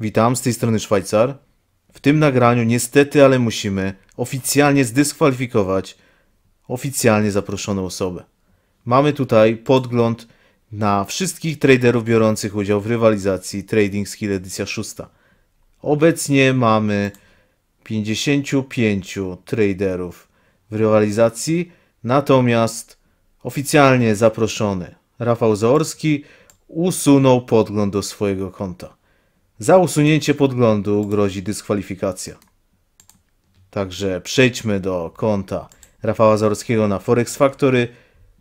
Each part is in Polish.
Witam, z tej strony Szwajcar. W tym nagraniu niestety, ale musimy oficjalnie zdyskwalifikować oficjalnie zaproszoną osobę. Mamy tutaj podgląd na wszystkich traderów biorących udział w rywalizacji Trading Skill edycja 6. Obecnie mamy 55 traderów w rywalizacji, natomiast oficjalnie zaproszony Rafał Zaorski usunął podgląd do swojego konta. Za usunięcie podglądu grozi dyskwalifikacja. Także przejdźmy do konta Rafała Zorskiego na Forex Factory.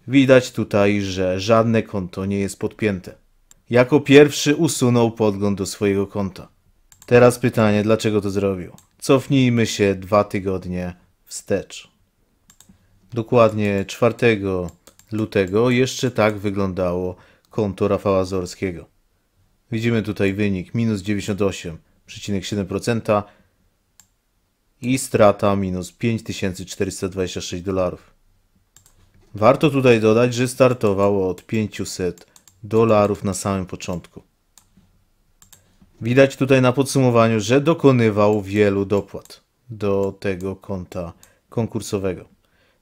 Widać tutaj, że żadne konto nie jest podpięte. Jako pierwszy usunął podgląd do swojego konta. Teraz pytanie, dlaczego to zrobił? Cofnijmy się dwa tygodnie wstecz. Dokładnie 4 lutego jeszcze tak wyglądało konto Rafała Zorskiego. Widzimy tutaj wynik minus 98,7% i strata minus 5426 dolarów. Warto tutaj dodać, że startowało od 500 dolarów na samym początku. Widać tutaj na podsumowaniu, że dokonywał wielu dopłat do tego konta konkursowego.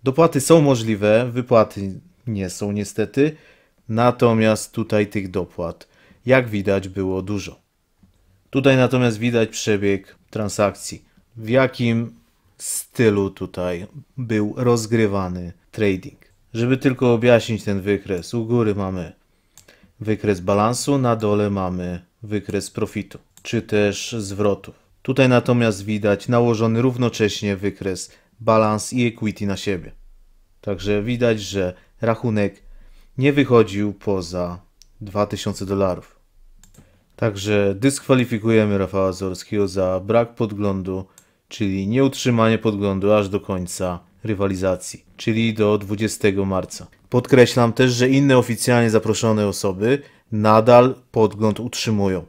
Dopłaty są możliwe, wypłaty nie są niestety, natomiast tutaj tych dopłat jak widać było dużo. Tutaj natomiast widać przebieg transakcji, w jakim stylu tutaj był rozgrywany trading. Żeby tylko objaśnić ten wykres, u góry mamy wykres balansu, na dole mamy wykres profitu, czy też zwrotów. Tutaj natomiast widać nałożony równocześnie wykres balans i equity na siebie. Także widać, że rachunek nie wychodził poza 2000 dolarów. Także dyskwalifikujemy Rafała Zorskiego za brak podglądu, czyli nieutrzymanie podglądu aż do końca rywalizacji, czyli do 20 marca. Podkreślam też, że inne oficjalnie zaproszone osoby nadal podgląd utrzymują.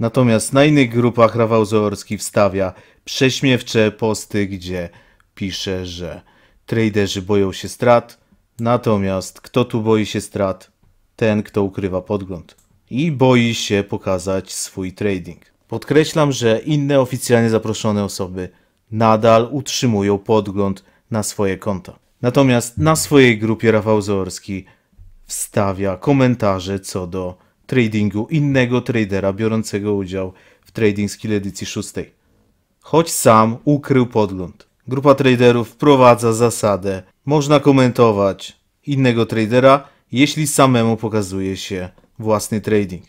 Natomiast na innych grupach Rafał Zorski wstawia prześmiewcze posty, gdzie pisze, że traderzy boją się strat, natomiast kto tu boi się strat? Ten, kto ukrywa podgląd i boi się pokazać swój trading. Podkreślam, że inne oficjalnie zaproszone osoby nadal utrzymują podgląd na swoje konta. Natomiast na swojej grupie Rafał Zorski wstawia komentarze co do tradingu innego tradera biorącego udział w Trading Skill edycji 6. Choć sam ukrył podgląd. Grupa traderów wprowadza zasadę można komentować innego tradera, jeśli samemu pokazuje się własny trading.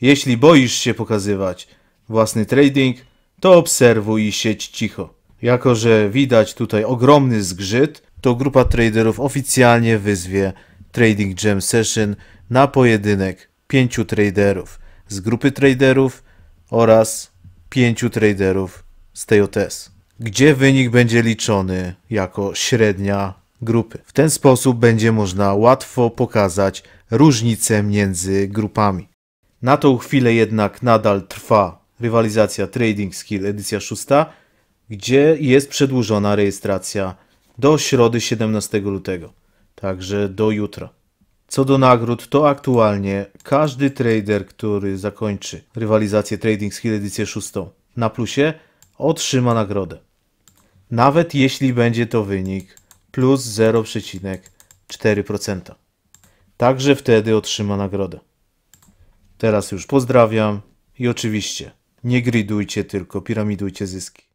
Jeśli boisz się pokazywać własny trading, to obserwuj i sieć cicho. Jako, że widać tutaj ogromny zgrzyt, to grupa traderów oficjalnie wyzwie Trading Jam Session na pojedynek pięciu traderów z grupy traderów oraz pięciu traderów z TOTS, gdzie wynik będzie liczony jako średnia grupy. W ten sposób będzie można łatwo pokazać różnice między grupami. Na tą chwilę jednak nadal trwa rywalizacja Trading Skill edycja 6, gdzie jest przedłużona rejestracja do środy 17 lutego, także do jutra. Co do nagród, to aktualnie każdy trader, który zakończy rywalizację Trading Skill edycję 6 na plusie, otrzyma nagrodę. Nawet jeśli będzie to wynik plus 0,4%. Także wtedy otrzyma nagrodę. Teraz już pozdrawiam i oczywiście nie gridujcie, tylko piramidujcie zyski.